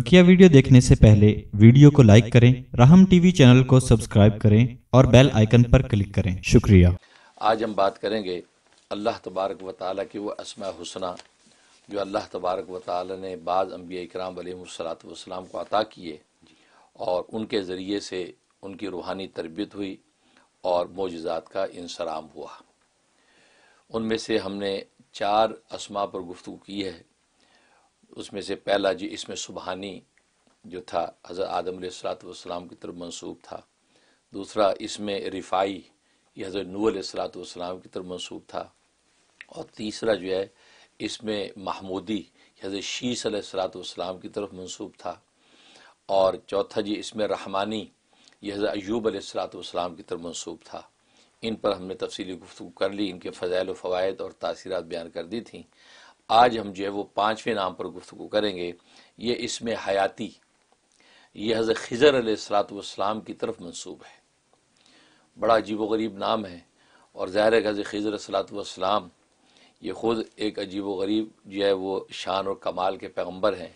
बकिया वीडियो देखने से पहले वीडियो को लाइक करें राहम टीवी चैनल को सब्सक्राइब करें और बेल आइकन पर क्लिक करें शुक्रिया आज हम बात करेंगे अल्लाह तबारक व ताली की वो असमा हुसना जो अल्लाह तबारक व ताली ने बाज़ अम्बिया इकराम वलीसलात वसलाम को अता किए और उनके ज़रिए से उनकी रूहानी तरबियत हुई और मोजात का इंसराम हुआ उनमें से हमने चार असमा पर गुफ्तु की है उसमें से पहला जी इसमें सुबहानी जो था हज़रत आदम सलाम की तरफ मंसूब था दूसरा इसमें रिफाई ये हज़रत नूल वाम की तरफ मंसूब था और तीसरा जो है इसमें महमूदी हज़रत शीस सलाम की तरफ मंसूब था और चौथा जी इसमें रहमानी यह हज़रत अयूब सलाम की तरफ मंसूब था इन पर हमने तफसली गुफ्तु कर ली इनके फ़जाइल फ़वाद और तासीरत बयान कर दी थी आज हम जो है वो पाँचवें नाम पर गुफ्तु करेंगे ये इसमें हयाती ये हज़र खजर सलातम की तरफ मंसूब है बड़ा अजीब व गरीब नाम है और ज़ाहिर है हज़र खजर सलातम ये ख़ुद एक अजीब व गरीब जो है वो शान और कमाल के पैगम्बर हैं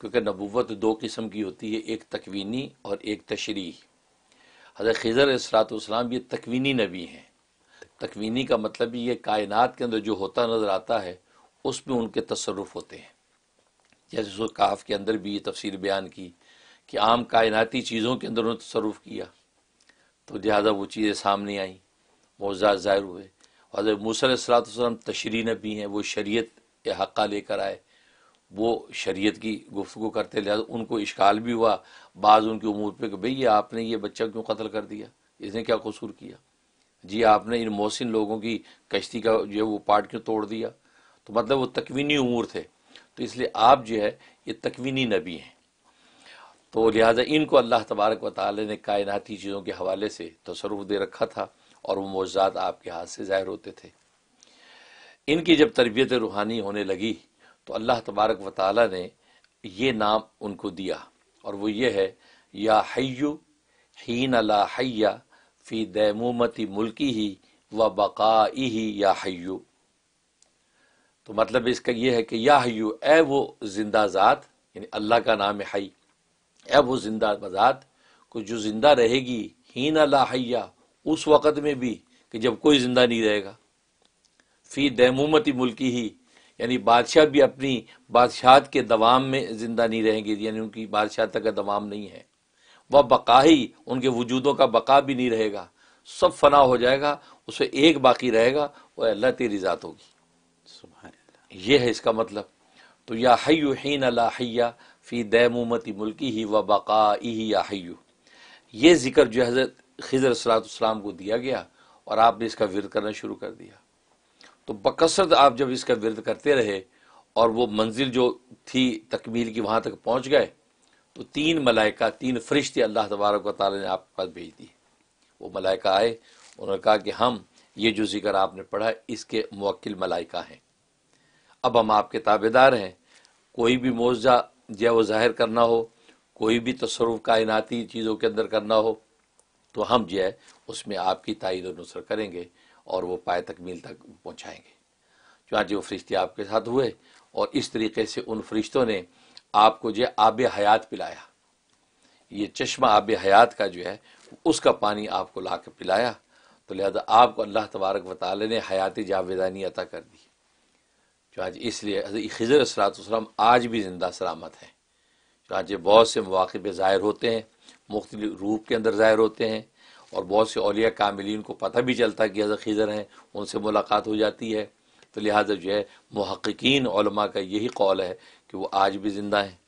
क्योंकि नबूत दो किस्म की होती है एक तकवीनी और एक तशरी हजर खजर सलातम ये तकवीनी नबी हैं तकवीनी का मतलब ये कायनात के अंदर जो होता नज़र आता है उसमें उनके तसरुफ़ होते हैं जैसे सुकाफ के अंदर भी ये तफसीर बयान की कि आम कायनाती चीज़ों के अंदर उन्होंने तसरुफ़ किया तो लिहाजा वो चीज़ें सामने आईं मौजात ज़ाहिर हुए और जब हजरत मूसलम तशरी न भी हैं वो शरीयत के हक़ा लेकर आए वो शरीयत की गुफ्तु करते लिहाजा उनको इश्काल भी हुआ बाज़ उनकी उमूर पर कि भई आपने ये बच्चा क्यों कत्ल कर दिया इसने क्या कसूर किया जी आपने इन मोहसिन लोगों की कश्ती का जो है वो पार्ट क्यों तोड़ दिया तो मतलब वो तकवीनी उमूर थे तो इसलिए आप जो है ये तकवीनी नबी हैं तो लिहाजा इनको अल्लाह तबारक व ताल ने कायनाती चीज़ों के हवाले से तसरु दे रखा था और वो मौजाद आपके हाथ से ज़ाहिर होते थे इनकी जब तरबियत रूहानी होने लगी तो अल्लाह तबारक व ताल ने ये नाम उनको दिया और वो ये है या हय्यु हीन ला हया फ़ी दैमूमती मुल्की ही व बकाई ही या हय्यू तो मतलब इसका यह है कि या हयू ए वो जिंदा ज़ात यानी अल्लाह का नाम है हई ए वो जिंदा ज़ात को जो जिंदा रहेगी ही ना हया उस वक़्त में भी कि जब कोई ज़िंदा नहीं रहेगा फ़ी दमूमती मुल्की ही यानी बादशाह भी अपनी बादशाह के दवाम में ज़िंदा नहीं रहेंगे यानी उनकी बादशाह तक का दवाम नहीं है वह बका ही उनके वजूदों का बका भी नहीं रहेगा सब फना हो जाएगा उसमें एक बाकी रहेगा वह अल्लाह तेरी ज़ात होगी ये है इसका मतलब तो या हयु हीन लाहिया फ़ी दैमूमती मुल्की ही व बका या हयु ये ज़िक्र जो हज़रत खजर सलाम को दिया गया और आपने इसका विरद करना शुरू कर दिया तो बकसरत आप जब इसका विरद करते रहे और वो मंजिल जो थी तकमील की वहाँ तक पहुँच गए तो तीन मलाइका तीन फरिश्ते अल्लाह तबारक ताली ने आपके पास भेज दिए वो मलाइका आए उन्होंने कहा कि हम ये जो जिक्र आपने पढ़ा इसके मक्ल मलाइका हैं अब हम आपके ताबेदार हैं कोई भी मुआवजा जय वो ज़ाहिर करना हो कोई भी तसरफ कायनाती चीज़ों के अंदर करना हो तो हम जो है उसमें आपकी तइद नसर करेंगे और वह पाए तकमील तक पहुँचाएँगे चुनाचे वो फरिश्ते आपके साथ हुए और इस तरीके से उन फरिश्तों ने आपको जो आब हयात पिलाया ये चश्मा आब हयात का जो है उसका पानी आपको ला कर पिलाया तो लिहाजा आपको अल्लाह तबारक वाली ने हयात जावेदानी अता कर दी चुनाच इसलिए हजरत खजर सलाम आज भी ज़िंदा सलामत हैं चुनाच बहुत से मौक़े पर ज़ाहिर होते हैं मुख्तलि रूप के अंदर ज़ाहिर होते हैं और बहुत से अलिया कामिल को पता भी चलता है कि हज़रत खजर हैं उनसे मुलाकात हो जाती है तो लिहाजा जो है महक्कीन का यही कौल है कि वह आज भी ज़िंदा हैं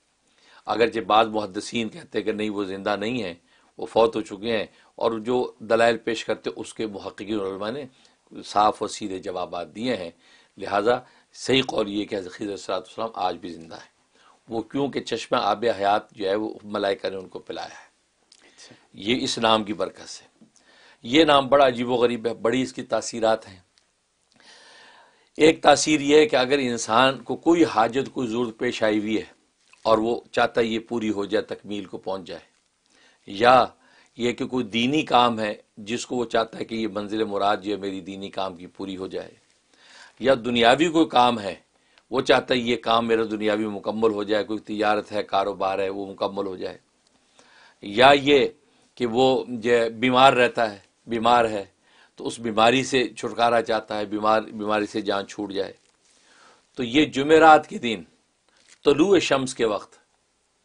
अगर जब बाद मुहदसिन कहते हैं कि नहीं वो ज़िंदा नहीं हैं वो फौत हो चुके हैं और जो दलाइल पेश करते उसके महक्कीन ने साफ़ और सीधे जवाब दिए हैं लिहाजा सही कौल ये कि हज़र सलाम आज भी ज़िंदा है वो क्योंकि चश्मा आब हयात जो है वो मलाइका ने उनको पिलाया है अच्छा। ये इस नाम की बरकत से ये नाम बड़ा अजीब गरीब है बड़ी इसकी तासीरत हैं एक तासीर यह है कि अगर इंसान को कोई हाजत कोई ज़रूरत पेश आई हुई है और वो चाहता है ये पूरी हो जाए तकमील को पहुँच जाए या ये कि कोई दीनी काम है जिसको वो चाहता है कि ये मंजिल मुराद जो है मेरी दीनी काम की पूरी हो जाए या दुनियावी कोई काम है वो चाहता है ये काम मेरा दुनियावी मुकम्मल हो जाए कोई तजारत है कारोबार है वो मुकम्मल हो जाए या ये कि वो जो बीमार रहता है बीमार है तो उस बीमारी से छुटकारा चाहता है बीमार बीमारी से जान छूट जाए तो ये जुमेरात के दिन तलु शम्स के वक्त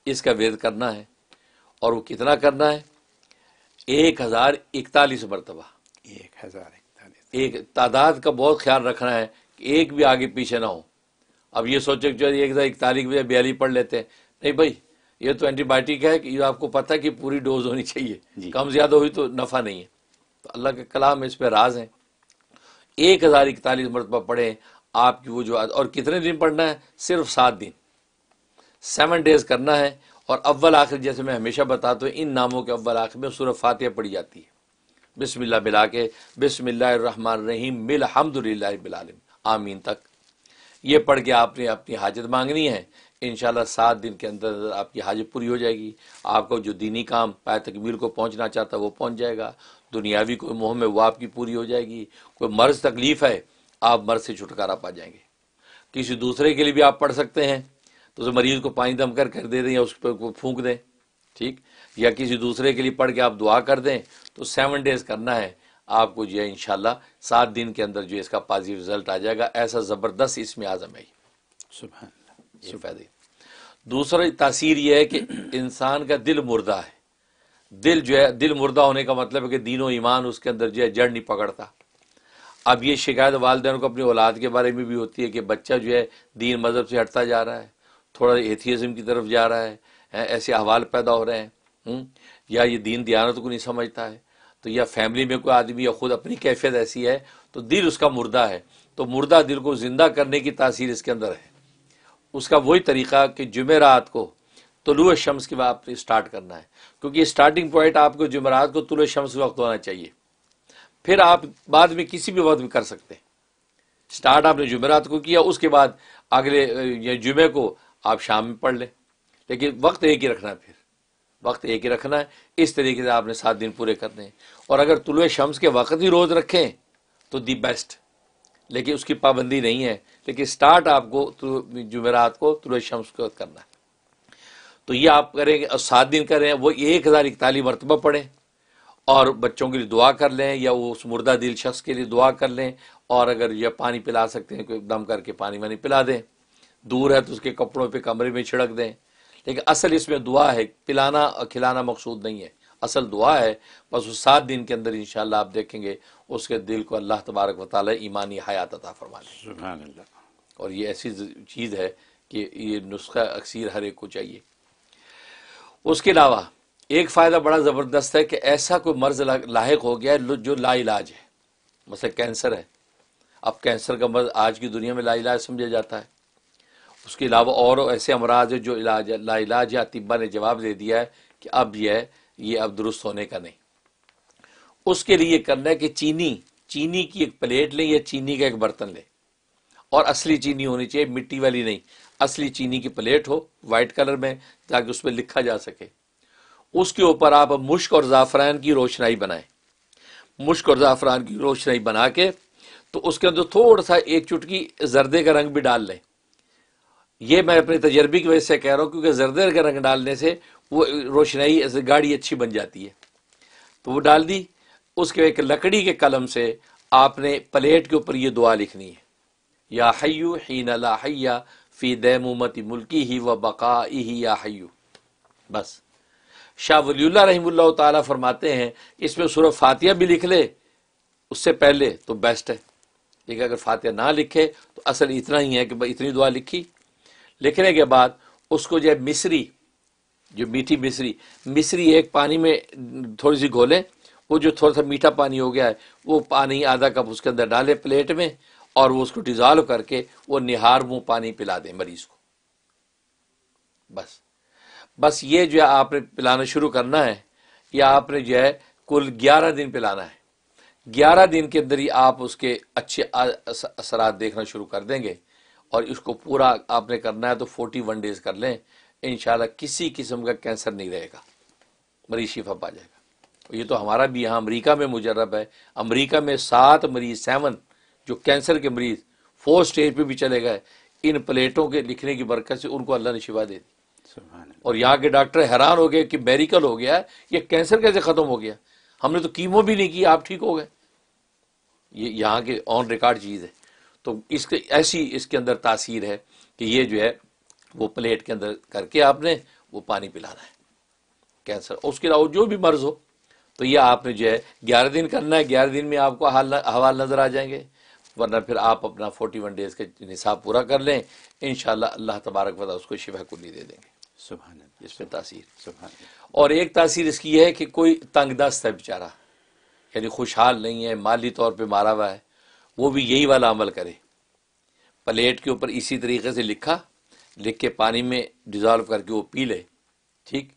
इसका वेद करना है और वो कितना करना है एक हज़ार इकतालीस मरतबा एक हज़ार इकतालीस एक तादाद का बहुत ख्याल रखना है एक भी आगे पीछे ना हो अब ये सोचे जो एक, एक तारीख में बयाली पढ़ लेते हैं नहीं भाई ये तो एंटीबायोटिक है कि आपको पता है कि पूरी डोज होनी चाहिए कम ज़्यादा हुई तो नफ़ा नहीं है तो अल्लाह के कलाम इस पर राज है एक हज़ार इकतालीस मरतबा पढ़े आपकी वो जो और कितने दिन पढ़ना है सिर्फ सात दिन सेवन डेज करना है और अव्वल आखिर जैसे मैं हमेशा बताता हूँ इन नामों के अव्वल आखिर में सूरह फातिहा पढ़ी जाती है बिसमिल्ला मिला के बिसमिल्लाम मिल हमदिल्ला बिलालम आमीन तक ये पढ़ के आपने अपनी हाजत मांगनी है इन सात दिन के अंदर आपकी हाजत पूरी हो जाएगी आपका जो दीनी काम पाए तकमील को पहुंचना चाहता है वो पहुंच जाएगा दुनियावी कोई मुहम है वो आपकी पूरी हो जाएगी कोई मर्ज तकलीफ़ है आप मर्ज से छुटकारा पा जाएंगे किसी दूसरे के लिए भी आप पढ़ सकते हैं तो उस मरीज को पानी दम कर कर दे दें या उस पर फूंक दें ठीक या किसी दूसरे के लिए पढ़ के आप दुआ कर दें तो सेवन डेज करना है आपको जो है इन सात दिन के अंदर जो इसका पॉजिटिव रिजल्ट आ जाएगा ऐसा ज़बरदस्त इसमें आज़म है सुबह दूसरा तासीर यह है कि इंसान का दिल मुर्दा है दिल जो है दिल मुर्दा होने का मतलब है कि दीनों ईमान उसके अंदर जो है जड़ नहीं पकड़ता अब ये शिकायत वालदेन को अपनी औलाद के बारे में भी होती है कि बच्चा जो है दीन मज़हब से हटता जा रहा है थोड़ा एथियज़म की तरफ जा रहा है ऐसे अहवाल पैदा हो रहे हैं हम्म, या ये दीन दयानत को नहीं समझता है तो या फैमिली में कोई आदमी या खुद अपनी कैफियत ऐसी है तो दिल उसका मुर्दा है तो मुर्दा दिल को ज़िंदा करने की तासीर इसके अंदर है उसका वही तरीक़ा कि जुमेरात को तुलु शम्स के बाद स्टार्ट करना है क्योंकि स्टार्टिंग पॉइंट आपको जुमेरात को तुलु शम्स वक्त होना चाहिए फिर आप बाद में किसी भी वक्त में कर सकते हैं स्टार्ट आपने जुमेरात को किया उसके बाद अगले जुमे को आप शाम में पढ़ लें लेकिन वक्त एक ही रखना फिर वक्त एक ही रखना है इस तरीके से आपने सात दिन पूरे करने हैं और अगर तुलु शम्स के वक्त ही रोज़ रखें तो दी बेस्ट लेकिन उसकी पाबंदी नहीं है लेकिन स्टार्ट आपको जुमेरात को तुल शम्स के वक्त करना है तो ये आप करें और सात दिन करें वो एक हज़ार इकतालीस मरतबा पढ़ें और बच्चों के लिए दुआ कर लें या वो उस मुर्दा दिल शख्स के लिए दुआ कर लें और अगर यह पानी पिला सकते हैं कोई दम करके पानी वानी पिला दें दूर है तो उसके कपड़ों पे कमरे में छिड़क दें लेकिन असल इसमें दुआ है पिलाना और खिलाना मकसूद नहीं है असल दुआ है बस उस सात दिन के अंदर इन आप देखेंगे उसके दिल को अल्लाह तबारक वाल ईमानी हयात अता फरमा और ये ऐसी चीज़ है कि ये नुस्खा अक्सर हर एक को चाहिए उसके अलावा एक फ़ायदा बड़ा ज़बरदस्त है कि ऐसा कोई मर्ज लाक हो गया है जो लाइलाज है मतलब कैंसर है अब कैंसर का मर्ज आज की दुनिया में लाइलाज समझा जाता है उसके अलावा और ऐसे अमराज है जो इलाज लाइलाज या तिब्बा ने जवाब दे दिया है कि अब यह ये अब दुरुस्त होने का नहीं उसके लिए करना है कि चीनी चीनी की एक प्लेट लें या चीनी का एक बर्तन लें और असली चीनी होनी चाहिए मिट्टी वाली नहीं असली चीनी की प्लेट हो वाइट कलर में ताकि उसमें लिखा जा सके उसके ऊपर आप मुश्क और ज़ाफ़रान की रोशनाई बनाएं मुश्क और ज़ाफ़रान की रोशनाई बना के तो उसके अंदर थोड़ा सा एक चुटकी जर्दे का रंग भी डाल लें ये मैं अपने तजर्बे की वजह से कह रहा हूँ क्योंकि जरदर का रंग डालने से वो रोशनाई ऐसे अच्छी बन जाती है तो वो डाल दी उसके एक लकड़ी के कलम से आपने प्लेट के ऊपर ये दुआ लिखनी है या हयु ही नला हैया फ़ी दैमती मुल्की ही व बका ही या हयु बस शाह वलील्ला रहीमल्ला तरमाते फरमाते हैं इसमें सुर फातिया भी लिख ले उससे पहले तो बेस्ट है लेकिन अगर फातिया ना लिखे तो असल इतना ही है कि इतनी दुआ लिखी लिखने के बाद उसको जो मिसरी जो मीठी मिसरी मिसरी एक पानी में थोड़ी सी घोलें वो जो थोड़ा सा मीठा पानी हो गया है वो पानी आधा कप उसके अंदर डालें प्लेट में और वो उसको डिजॉल्व करके वो निहार मुँह पानी पिला दें मरीज़ को बस बस ये जो है आपने पिलाना शुरू करना है या आपने जो है कुल ग्यारह दिन पिलाना है ग्यारह दिन के अंदर ही आप उसके अच्छे असरात देखना शुरू कर देंगे और इसको पूरा आपने करना है तो फोर्टी वन डेज कर लें इन किसी किस्म का कैंसर नहीं रहेगा मरीज शिफा पा जाएगा ये तो हमारा भी यहाँ अमरीका में मुजरब है अमरीका में सात मरीज सेवन जो कैंसर के मरीज फोर स्टेज पे भी चले गए इन प्लेटों के लिखने की बरकत से उनको अल्लाह ने शिफा दे दी और यहाँ के डॉक्टर हैरान हो गए कि मेरिकल हो गया ये कैंसर कैसे ख़त्म हो गया हमने तो कीमो भी नहीं की आप ठीक हो गए ये यहाँ के ऑन रिकॉर्ड चीज़ है तो इसके ऐसी इसके अंदर तासीर है कि ये जो है वो प्लेट के अंदर करके आपने वो पानी पिलाना है कैंसर उसके अलावा जो भी मर्ज हो तो ये आपने जो है ग्यारह दिन करना है ग्यारह दिन में आपको हवाल नज़र आ जाएंगे वरना फिर आप अपना फोर्टी वन डेज़ का निसाब पूरा कर लें इन अल्लाह तबारक वाली उसको शिफा कुल्ली दे देंगे सुबह इसमें तासीर और एक तासीर इसकी यह है कि कोई तंग दस्त है बेचारा यानी खुशहाल नहीं है माली तौर पर मारा हुआ है वो भी यही वाला अमल करे प्लेट के ऊपर इसी तरीके से लिखा लिख के पानी में डिजॉल्व करके वो पी ले ठीक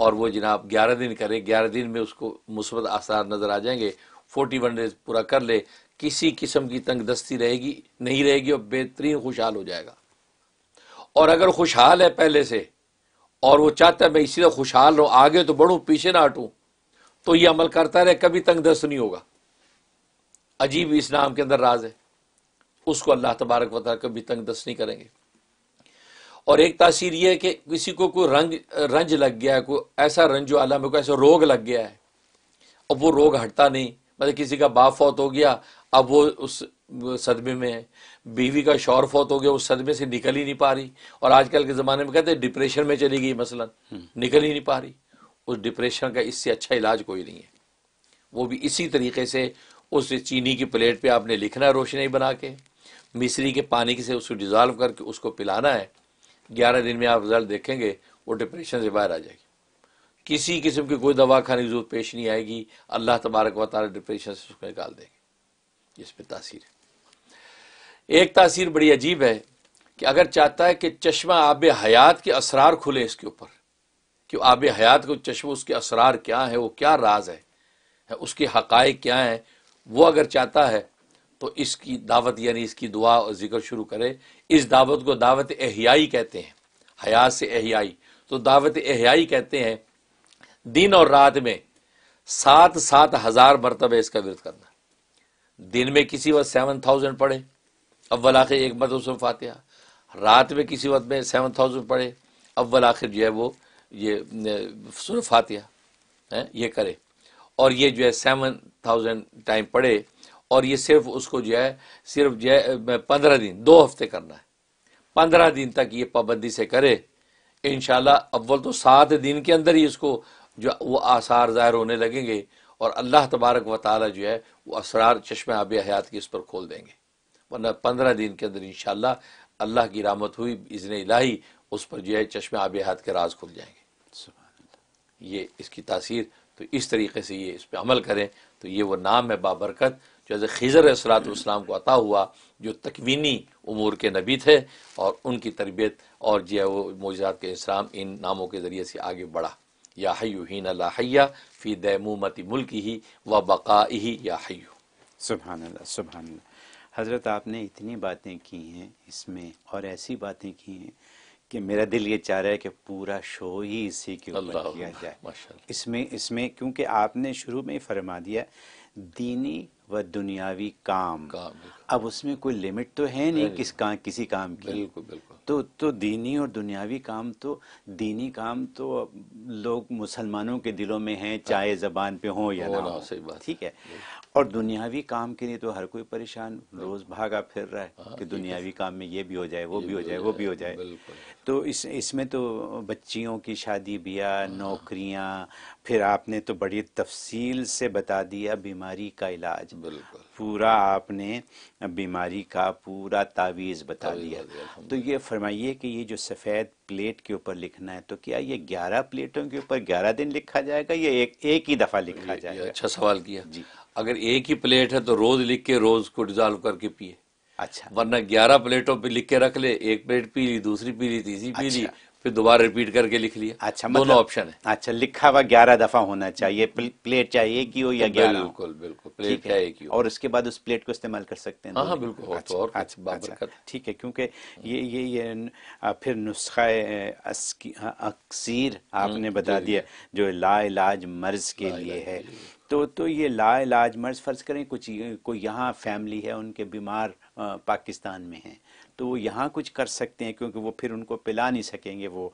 और वो जनाब ग्यारह दिन करे ग्यारह दिन में उसको मुस्बत आसार नज़र आ जाएंगे फोर्टी वन डेज पूरा कर ले किसी किस्म की तंग दस्ती रहेगी नहीं रहेगी और बेहतरीन खुशहाल हो जाएगा और अगर खुशहाल है पहले से और वो चाहता है मैं इसी तरह खुशहाल रहूँ आगे तो बढ़ूँ पीछे ना हटूँ तो ये अमल करता रहे कभी तंग दस्त नहीं होगा अजीब इस नाम के अंदर राज है उसको अल्लाह तबारक वाल कभी तंग दस नहीं करेंगे और एक तासीर यह है कि किसी को कोई रंग रंज लग गया है कोई ऐसा रंजो आलम है कोई ऐसा रोग लग गया है अब वो रोग हटता नहीं मतलब किसी का बाप फौत हो गया अब वो उस सदमे में है बीवी का शौर फौत हो गया उस सदमे से निकल ही नहीं पा रही और आजकल के ज़माने में कहते हैं डिप्रेशन में चली गई मसलन हम्म। निकल ही नहीं पा रही उस डिप्रेशन का इससे अच्छा इलाज कोई नहीं है वो भी इसी तरीके से उस चीनी की प्लेट पे आपने लिखना है रोशनी बना के मिश्री के पानी से उसको डिजॉल्व करके उसको पिलाना है ग्यारह दिन में आप रिजल्ट देखेंगे वो डिप्रेशन से बाहर आ जाएगी किसी किस्म की कोई दवा खाने की जरूरत पेश नहीं आएगी अल्लाह तबारक व तारा डिप्रेशन से उसको निकाल देंगे इस पर तासीर है एक तासीर बड़ी अजीब है कि अगर चाहता है कि चश्मा आब हयात के असरार खुले इसके ऊपर कि आब हयात को चश्मा उसके असरार क्या है वो क्या राज है, है उसके हक़ क्या हैं वो अगर चाहता है तो इसकी दावत यानी इसकी दुआ और जिक्र शुरू करे इस दावत को दावत एहियाई कहते हैं हयात से एहियाई तो दावत एहियाई कहते हैं दिन और रात में सात सात हज़ार मरतब इसका विरत करना दिन में किसी वक्त सेवन थाउजेंड पढ़े अव्वल आखिर एक मत उसमें फातिहा रात में किसी वक्त में सेवन थाउजेंड पढ़े अव्वल आखिर जो है वो ये सुर फातिहा ये करे और ये जो है सेवन थाउजेंड टाइम पढ़े और ये सिर्फ उसको जो है सिर्फ जो है पंद्रह दिन दो हफ्ते करना है पंद्रह दिन तक ये पाबंदी से करे इन अव्वल तो सात दिन के अंदर ही इसको जो वो आसार ज़ाहिर होने लगेंगे और अल्लाह तबारक व ताली जो है वो असरार चश्मे आब हयात की इस पर खोल देंगे वरना पंद्रह दिन के अंदर इन अल्लाह की रामत हुई इज़न इलाही उस पर जो है चश्मे आब हयात के राज खुल जाएंगे ये इसकी तासीर तो इस तरीके से ये इस पर अमल करें तो ये वो नाम है बाबरकत जो हज़र खिज़र सलातम को अता हुआ जो तकवीनी उमूर के नबी थे और उनकी तरबियत और जो है वो मौजात के इस्लाम इन नामों के ज़रिए से आगे बढ़ा या हयू ही नया फ़ी दैमूमती मुल्क ही व बका ही या हयू सुबहानल्ला सुबहानल्ला हज़रत आपने इतनी बातें की हैं इसमें और ऐसी बातें की हैं कि मेरा दिल ये चाह रहा है कि पूरा शो ही इसी के ऊपर किया जाए इसमें इसमें क्योंकि आपने शुरू में ही फरमा दिया दीनी व दुनियावी काम, काम अब उसमें कोई लिमिट तो है नहीं, किस काम किसी काम की बिल्कुल बिल्कुल तो तो दीनी और दुनियावी काम तो दीनी काम तो लोग मुसलमानों के दिलों में हैं हाँ। चाहे जबान पे हो या ना हो ठीक है और दुनियावी काम के लिए तो हर कोई परेशान रोज भागा फिर रहा है हाँ, कि तो दुनियावी काम में ये भी हो जाए वो भी हो जाए वो भी हो जाए तो इस इसमें तो बच्चियों की शादी ब्याह हाँ, हाँ। नौकरियां फिर आपने तो बड़ी तफसील से बता दिया बीमारी का इलाज पूरा आपने बीमारी का पूरा तावीज़ बता दिया तो ये फरमाइए कि ये जो सफ़ेद प्लेट के ऊपर लिखना है तो क्या ये ग्यारह प्लेटों के ऊपर ग्यारह दिन लिखा जाएगा या एक एक ही दफ़ा लिखा जाएगा अच्छा सवाल किया जी अगर एक ही प्लेट है तो रोज लिख के रोज को डिजोल्व करके पिए अच्छा वरना ग्यारह प्लेटों पे लिख के रख ले एक प्लेट पी ली दूसरी पी ली तीसरी पी ली अच्छा। फिर दोबारा रिपीट करके लिख लिया अच्छा दोनों मतलब, ऑप्शन है अच्छा लिखा हुआ ग्यारह दफा होना चाहिए प्लेट चाहे एक ही हो या ग्यारह बिल्कुल बिल्कुल प्लेट चाहिए एक ही हो और उसके बाद उस प्लेट को इस्तेमाल कर सकते हैं हाँ बिल्कुल अच्छा, और अच्छा, तो अच्छा, अच्छा। ठीक है क्योंकि ये ये ये फिर नुस्खा अक्सीर हम्म, आपने बता दिया जो ला इलाज मर्ज के लिए है तो तो ये ला इलाज मर्ज फ़र्ज़ करें कुछ कोई यहाँ फैमिली है उनके बीमार पाकिस्तान में हैं तो वो यहाँ कुछ कर सकते हैं क्योंकि वो फिर उनको पिला नहीं सकेंगे वो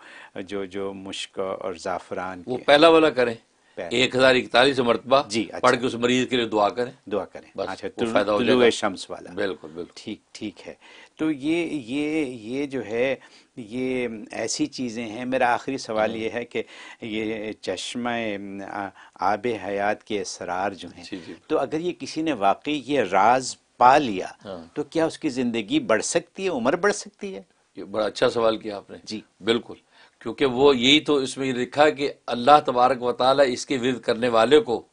जो जो मुश्क और ज़ाफ़रान वो पहला वाला करें एक हजार इकतालीस मरतबा जी अच्छा। पढ़ के उस मरीज के लिए दुआ करें दुआ करें बस अच्छा तुल, फायदा शम्स वाला बिल्कुल बिल्कुल ठीक ठीक है तो ये ये ये जो है ये ऐसी चीज़ें हैं मेरा आखिरी सवाल हम्म। ये है कि ये चश्मा आब हयात के असरार जो हैं तो अगर ये किसी ने वाकई ये राज पा लिया हाँ। तो क्या उसकी ज़िंदगी बढ़ सकती है उम्र बढ़ सकती है ये बड़ा अच्छा सवाल किया आपने जी बिल्कुल क्योंकि वो यही तो इसमें लिखा है कि अल्लाह तबारक वाल इसके विद करने वाले को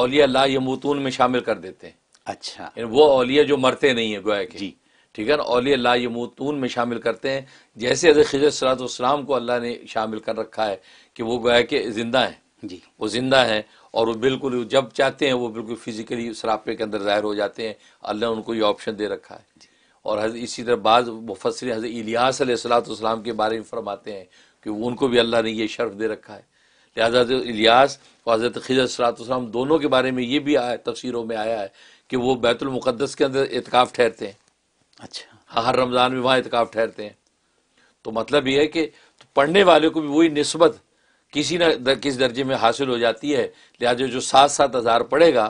औलिया ला यमूतून में शामिल कर देते हैं अच्छा वो अलिया जो मरते नहीं है गोया के जी ठीक है ना औलिया ला यमूतून में शामिल करते हैं जैसे हजरत खजर उसम को अल्लाह ने शामिल कर रखा है कि वो गोया के जिंदा हैं जी वो जिंदा हैं और वो बिल्कुल जब चाहते हैं वो बिल्कुल फिजिकली शराबे के अंदर ज़ाहिर हो जाते हैं अल्लाह उनको ये ऑप्शन दे रखा है और इसी तरह बाज़ मुफसर हज़र इलियास के बारे में फरमाते हैं कि वो उनको भी अल्लाह ने यह शर्फ दे रखा है लिहाजा इलियास और हज़रत खिजर सलाम दोनों के बारे में ये भी आया तफसरों में आया है कि वो बैतुलमक़दस के अंदर एतकाफ़ ठहरते हैं अच्छा हाँ हर रमज़ान में वहाँ एतकाफ़ ठहरते हैं तो मतलब ये है कि पढ़ने वाले को भी वही नस्बत किसी न किस दर्जे में हासिल हो जाती है लिहाजा जो सात सात हज़ार पढ़ेगा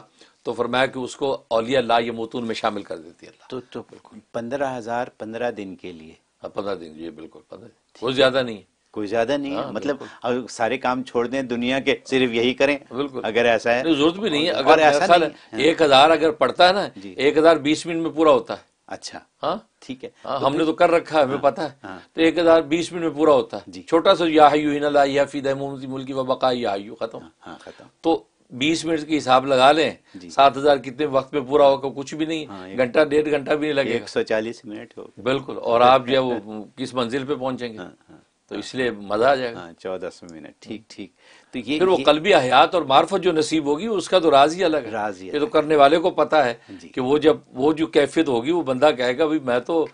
तो फरमाया कि उसको औलिया ला यमूतून में शामिल कर देती है तो तो बिल्कुल पंद्रह हजार पंद्रह दिन के लिए हाँ, पंद्रह दिन जी बिल्कुल पंद्रह कोई ज्यादा नहीं है कोई ज्यादा नहीं है हाँ, मतलब सारे काम छोड़ दें दुनिया के सिर्फ यही करें बिल्कुल अगर ऐसा है जरूरत भी नहीं है अगर ऐसा है हाँ। एक हजार अगर पड़ता है ना एक हजार बीस मिनट में पूरा होता है अच्छा हाँ ठीक है आ, तो हमने तो कर रखा है हमें पता है हाँ, तो एक हजार बीस मिनट में पूरा होता है छोटा सा याहयू हिना या फीदा मुल्की वबका याहयू खत्म हाँ, खत्म तो बीस मिनट की हिसाब लगा लें सात हजार कितने वक्त में पूरा होगा कुछ भी नहीं हाँ, घंटा डेढ़ घंटा भी नहीं लगेगा एक सौ चालीस मिनट हो बिल्कुल और आप जो है वो हाँ, किस मंजिल पे पहुंचेंगे हाँ, हाँ, तो इसलिए मजा आ जाएगा हाँ, चौदह सौ मिनट ठीक हम्म। ठीक तो ये फिर वो कल भी हयात और मार्फत जो नसीब होगी उसका तो राज ही अलग है राज ये तो करने वाले को पता है कि वो जब वो जो कैफियत होगी वो बंदा कहेगा भाई मैं तो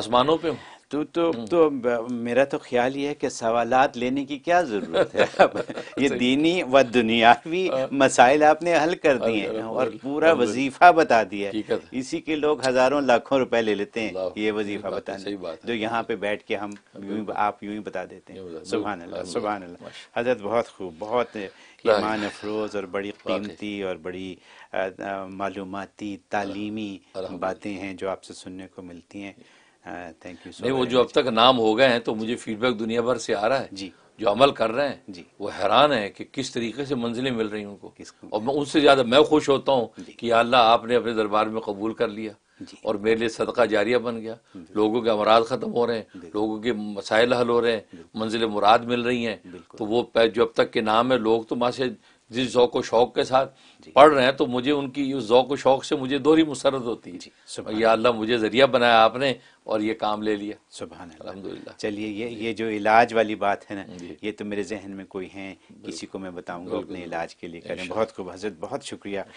आसमानों पे हूँ तो तो तो मेरा तो ख्याल ये है कि सवालात लेने की क्या ज़रूरत है ये दीनी व दुनियावी हाँ। मसाइल आपने हल कर दिए हैं और पूरा वजीफ़ा बता दिया है इसी के लोग हज़ारों लाखों रुपए ले लेते हैं ये वजीफ़ा बताने जो यहाँ पे बैठ के हम हाँ, आप यूं ही बता देते हैं सुबह सुबह हजरत बहुत खूब बहुत ईमान अफरोज़ और बड़ी कीमती और बड़ी मालूमती तालीमी बातें हैं जो आपसे सुनने को मिलती हैं थैंक हाँ, यू नहीं वो जो अब तक नाम हो गए हैं तो मुझे फीडबैक दुनिया भर से आ रहा है जी जो अमल कर रहे हैं जी वो हैरान है कि किस तरीके से मंजिलें मिल रही उनको और उससे ज़्यादा मैं खुश होता हूँ कि अल्लाह आपने अपने दरबार में कबूल कर लिया और मेरे लिए सदका जारिया बन गया लोगों के अमराज ख़त्म हो रहे हैं लोगों के मसाइल हल हो रहे हैं मंजिल मुराद मिल रही हैं तो वो जो अब तक के नाम है लोग तो वहाँ जिस जौक शौक के साथ पढ़ रहे हैं तो मुझे उनकी उस शौक शौक से मुझे दोहरी मुसरत होती है ये अल्लाह मुझे ज़रिया बनाया आपने और ये काम ले लिया सुबह अलहमदिल्ला चलिए ये ये जो इलाज वाली बात है ना ये तो मेरे जहन में कोई है किसी को मैं बताऊंगा अपने इलाज के लिए करें बहुत खूब हजरत बहुत शुक्रिया